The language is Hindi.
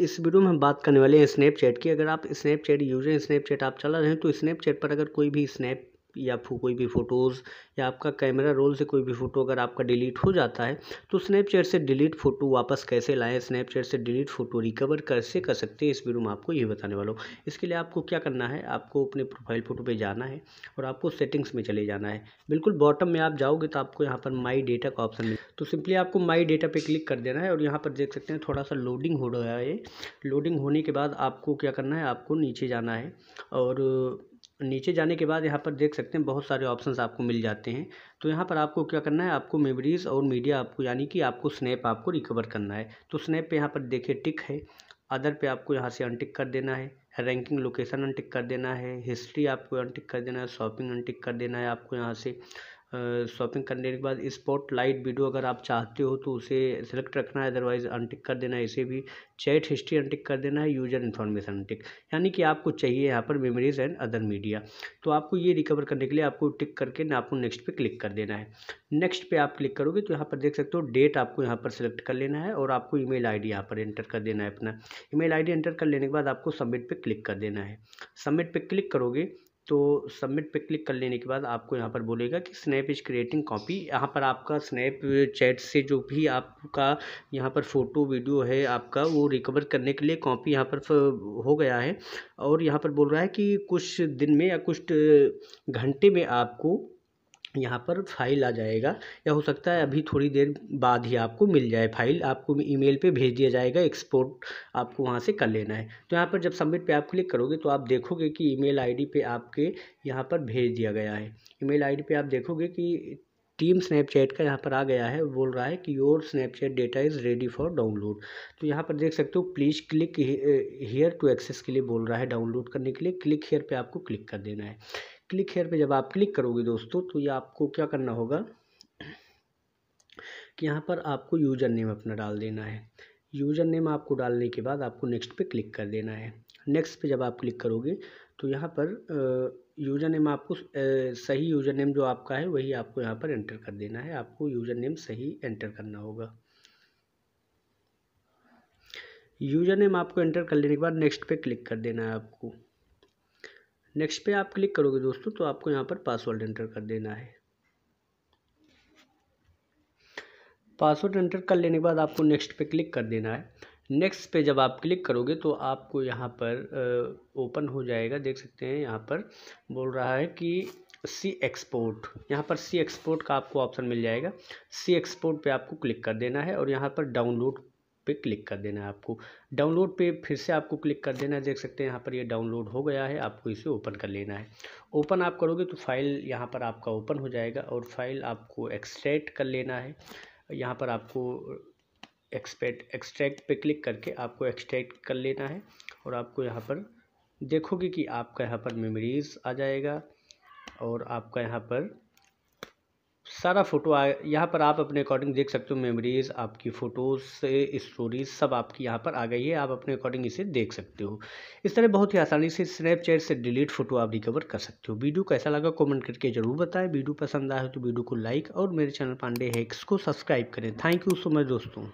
इस वीडियो में हम बात करने वाले हैं स्नैपचैट की अगर आप स्नैपचैट यूजर स्नैपचैट आप चला रहे हैं तो स्नैपचैट पर अगर कोई भी स्नैप या कोई भी फ़ोटोज़ या आपका कैमरा रोल से कोई भी फ़ोटो अगर आपका डिलीट हो जाता है तो स्नैपचैट से डिलीट फ़ोटो वापस कैसे लाएँ स्नैपचैट से डिलीट फ़ोटो रिकवर कैसे कर सकते हैं इस वीडियो में आपको ये बताने वाला हूँ इसके लिए आपको क्या करना है आपको अपने प्रोफाइल फ़ोटो पर जाना है और आपको सेटिंग्स में चले जाना है बिल्कुल बॉटम में आप जाओगे तो आपको यहाँ पर माई डेटा का ऑप्शन मिले तो सिंपली आपको माई डेटा पर क्लिक कर देना है और यहाँ पर देख सकते हैं थोड़ा सा लोडिंग हो रहा है लोडिंग होने के बाद आपको क्या करना है आपको नीचे जाना है और नीचे जाने के बाद यहाँ पर देख सकते हैं बहुत सारे ऑप्शंस आपको मिल जाते हैं तो यहाँ पर आपको क्या करना है आपको मेमोरीज़ और मीडिया आपको यानी कि आपको स्नैप आपको रिकवर करना है तो स्नैप पे यहाँ पर देखिए टिक है अदर पे आपको यहाँ से अनटिक कर देना है रैंकिंग लोकेशन अनटिक कर देना है हिस्ट्री आपको अनटिक कर देना है शॉपिंग अनटिक कर देना है आपको यहाँ से शॉपिंग करने के बाद स्पॉट लाइट वीडियो अगर आप चाहते हो तो उसे सेलेक्ट रखना है अदरवाइज अनटिक कर देना है इसे भी चैट हिस्ट्री अनटिक कर देना है यूजर इन्फॉर्मेशन अनटिक यानी कि आपको चाहिए यहाँ पर मेमोरीज एंड अदर मीडिया तो आपको ये रिकवर करने के लिए आपको टिक करके ना आपको नेक्स्ट पर क्लिक कर देना है नेक्स्ट पर आप क्लिक करोगे तो यहाँ पर देख सकते हो डेट आपको यहाँ पर सेलेक्ट कर लेना है और आपको ई मेल यहाँ पर एंटर कर देना है अपना ईमेल आईडी एंटर कर लेने के बाद आपको सबमिट पर क्लिक कर देना है सबमिट पर क्लिक करोगे तो सबमिट पे क्लिक कर लेने के बाद आपको यहाँ पर बोलेगा कि स्नैप इज क्रिएटिंग कॉपी यहाँ पर आपका स्नैप चैट से जो भी आपका यहाँ पर फ़ोटो वीडियो है आपका वो रिकवर करने के लिए कॉपी यहाँ पर हो गया है और यहाँ पर बोल रहा है कि कुछ दिन में या कुछ घंटे में आपको यहाँ पर फाइल आ जाएगा या हो सकता है अभी थोड़ी देर बाद ही आपको मिल जाए फाइल आपको ईमेल पे भेज दिया जाएगा एक्सपोर्ट आपको वहाँ से कर लेना है तो यहाँ पर जब सबमिट पे आप क्लिक करोगे तो आप देखोगे कि ईमेल आईडी पे आपके यहाँ पर भेज दिया गया है ईमेल आईडी पे आप देखोगे कि टीम स्नैपचैट का यहाँ पर आ गया है बोल रहा है कि your Snapchat data is ready for download तो यहाँ पर देख सकते हो please click here to access के लिए बोल रहा है डाउनलोड करने के लिए क्लिक हेयर पे आपको क्लिक कर देना है क्लिक हेयर पे जब आप क्लिक करोगे दोस्तों तो ये आपको क्या करना होगा कि यहाँ पर आपको यूज़र नेम अपना डाल देना है यूज़र नेम आपको डालने के बाद आपको नेक्स्ट पे क्लिक कर देना है नेक्स्ट पे जब आप क्लिक करोगे तो यहाँ पर यूज़र नेम आपको सही यूज़र नेम जो आपका है वही आपको यहाँ पर एंटर कर देना है आपको यूज़र नेम सही एंटर करना होगा यूज़र नेम आपको एंटर कर लेने के बाद नेक्स्ट पे क्लिक कर देना है आपको नेक्स्ट पे आप क्लिक करोगे दोस्तों तो आपको यहाँ पर पासवर्ड एंटर कर देना है पासवर्ड एंटर कर लेने के बाद आपको नेक्स्ट पे क्लिक कर देना है नेक्स्ट पे जब आप क्लिक करोगे तो आपको यहाँ पर ओपन हो जाएगा देख सकते हैं यहाँ पर बोल रहा है कि सी एक्सपोर्ट यहाँ पर सी एक्सपोर्ट का आपको ऑप्शन मिल जाएगा सी एक्सपोर्ट पे आपको क्लिक कर देना है और यहाँ पर डाउनलोड पे क्लिक कर देना है आपको डाउनलोड पे फिर से आपको क्लिक कर देना है देख सकते हैं यहाँ पर ये यह डाउनलोड हो गया है आपको इसे ओपन कर लेना है ओपन आप करोगे तो फाइल यहाँ पर आपका ओपन हो जाएगा और फाइल आपको एक्सट्रैक्ट कर लेना है यहाँ पर आपको एक्सपेक्ट एक्सट्रैक्ट पे क्लिक करके आपको एक्सट्रैक्ट कर लेना है और आपको यहाँ पर देखोगे कि आपका यहाँ पर मेमरीज़ आ जाएगा और आपका यहाँ पर सारा फ़ोटो आए यहाँ पर आप अपने अकॉर्डिंग देख सकते हो मेमोरीज़ आपकी फ़ोटोज़ से स्टोरीज सब आपकी यहाँ पर आ गई है आप अपने अकॉर्डिंग इसे देख सकते हो इस तरह बहुत ही आसानी से स्नैपचैट से डिलीट फ़ोटो आप रिकवर कर सकते हो वीडियो कैसा लगा कमेंट करके ज़रूर बताएं वीडियो पसंद आए तो वीडियो को लाइक और मेरे चैनल पांडे हैक्स को सब्सक्राइब करें थैंक यू सो मच दोस्तों